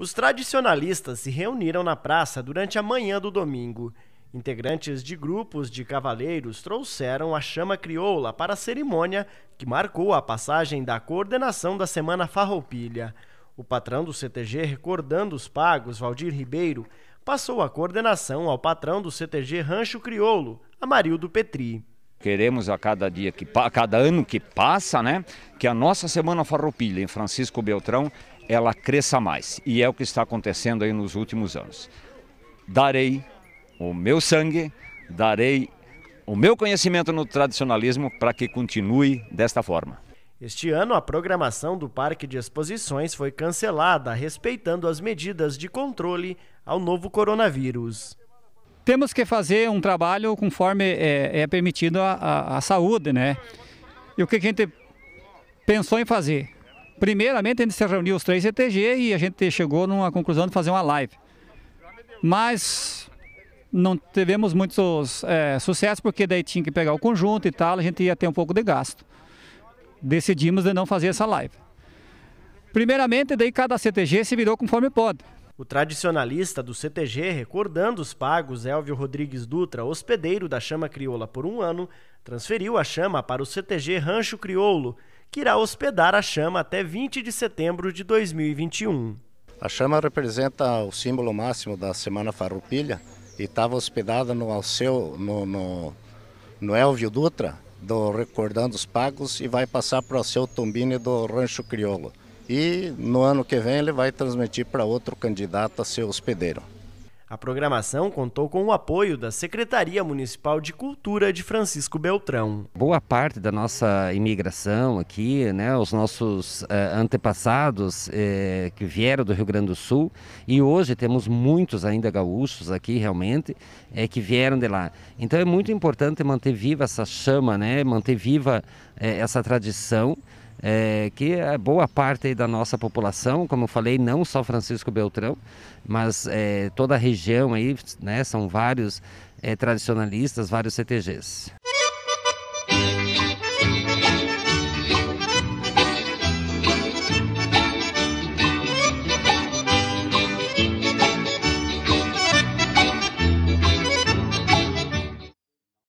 Os tradicionalistas se reuniram na praça durante a manhã do domingo. Integrantes de grupos de cavaleiros trouxeram a chama crioula para a cerimônia que marcou a passagem da coordenação da Semana Farroupilha. O patrão do CTG, recordando os pagos, Valdir Ribeiro, passou a coordenação ao patrão do CTG Rancho Crioulo, Amarildo Petri. Queremos a cada dia que a cada ano que passa, né, que a nossa semana farroupilha em Francisco Beltrão ela cresça mais. E é o que está acontecendo aí nos últimos anos. Darei o meu sangue, darei o meu conhecimento no tradicionalismo para que continue desta forma. Este ano, a programação do Parque de Exposições foi cancelada, respeitando as medidas de controle ao novo coronavírus. Temos que fazer um trabalho conforme é, é permitido a, a, a saúde, né? E o que a gente pensou em fazer? Primeiramente, a gente se reuniu os três CTG e a gente chegou numa conclusão de fazer uma live. Mas não tivemos muitos é, porque daí tinha que pegar o conjunto e tal, a gente ia ter um pouco de gasto. Decidimos de não fazer essa live. Primeiramente, daí cada CTG se virou conforme pode. O tradicionalista do CTG, recordando os pagos, Elvio Rodrigues Dutra, hospedeiro da Chama Crioula por um ano, transferiu a chama para o CTG Rancho Crioulo, que irá hospedar a chama até 20 de setembro de 2021. A chama representa o símbolo máximo da Semana Farroupilha e estava hospedada no Alceu, no, no, no Elvio Dutra, do Recordando os Pagos, e vai passar para o Alceu Tombini do Rancho Criolo. E no ano que vem ele vai transmitir para outro candidato a ser hospedeiro. A programação contou com o apoio da Secretaria Municipal de Cultura de Francisco Beltrão. Boa parte da nossa imigração aqui, né, os nossos eh, antepassados eh, que vieram do Rio Grande do Sul e hoje temos muitos ainda gaúchos aqui realmente eh, que vieram de lá. Então é muito importante manter viva essa chama, né, manter viva eh, essa tradição é, que é boa parte da nossa população, como eu falei, não só Francisco Beltrão, mas é, toda a região aí, né, são vários é, tradicionalistas, vários CTGs.